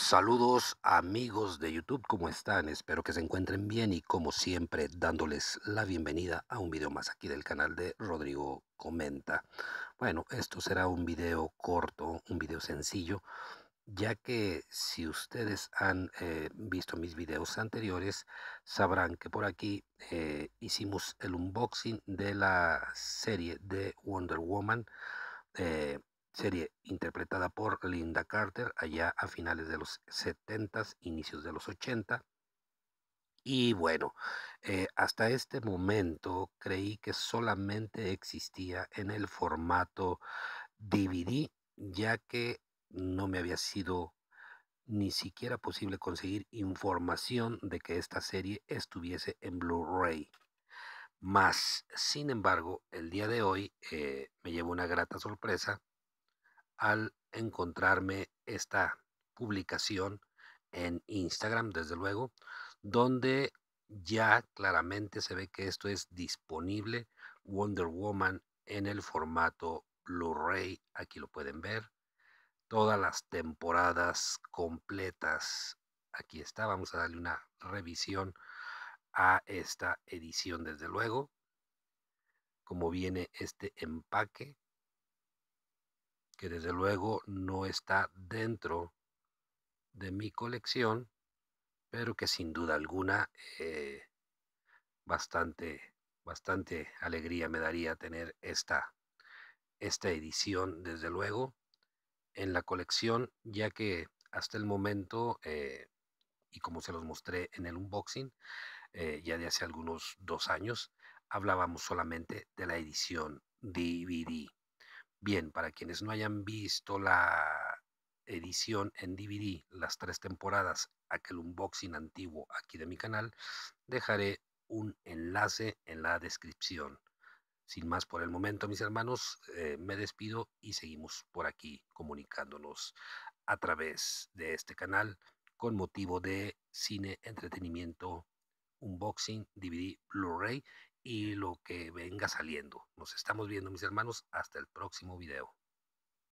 Saludos amigos de YouTube, ¿cómo están? Espero que se encuentren bien y como siempre dándoles la bienvenida a un video más aquí del canal de Rodrigo Comenta. Bueno, esto será un video corto, un video sencillo, ya que si ustedes han eh, visto mis videos anteriores sabrán que por aquí eh, hicimos el unboxing de la serie de Wonder Woman. Eh, serie interpretada por Linda Carter allá a finales de los 70, inicios de los 80. Y bueno, eh, hasta este momento creí que solamente existía en el formato DVD, ya que no me había sido ni siquiera posible conseguir información de que esta serie estuviese en Blu-ray. Más, sin embargo, el día de hoy eh, me llevo una grata sorpresa al encontrarme esta publicación en Instagram, desde luego, donde ya claramente se ve que esto es disponible, Wonder Woman en el formato Blu-ray, aquí lo pueden ver, todas las temporadas completas, aquí está, vamos a darle una revisión a esta edición, desde luego, como viene este empaque, que desde luego no está dentro de mi colección, pero que sin duda alguna eh, bastante, bastante alegría me daría tener esta, esta edición, desde luego, en la colección, ya que hasta el momento, eh, y como se los mostré en el unboxing, eh, ya de hace algunos dos años, hablábamos solamente de la edición DVD. Bien, para quienes no hayan visto la edición en DVD, las tres temporadas, aquel unboxing antiguo aquí de mi canal, dejaré un enlace en la descripción. Sin más por el momento, mis hermanos, eh, me despido y seguimos por aquí comunicándonos a través de este canal con motivo de cine, entretenimiento, unboxing, DVD, Blu-ray y lo que venga saliendo estamos viendo, mis hermanos. Hasta el próximo video.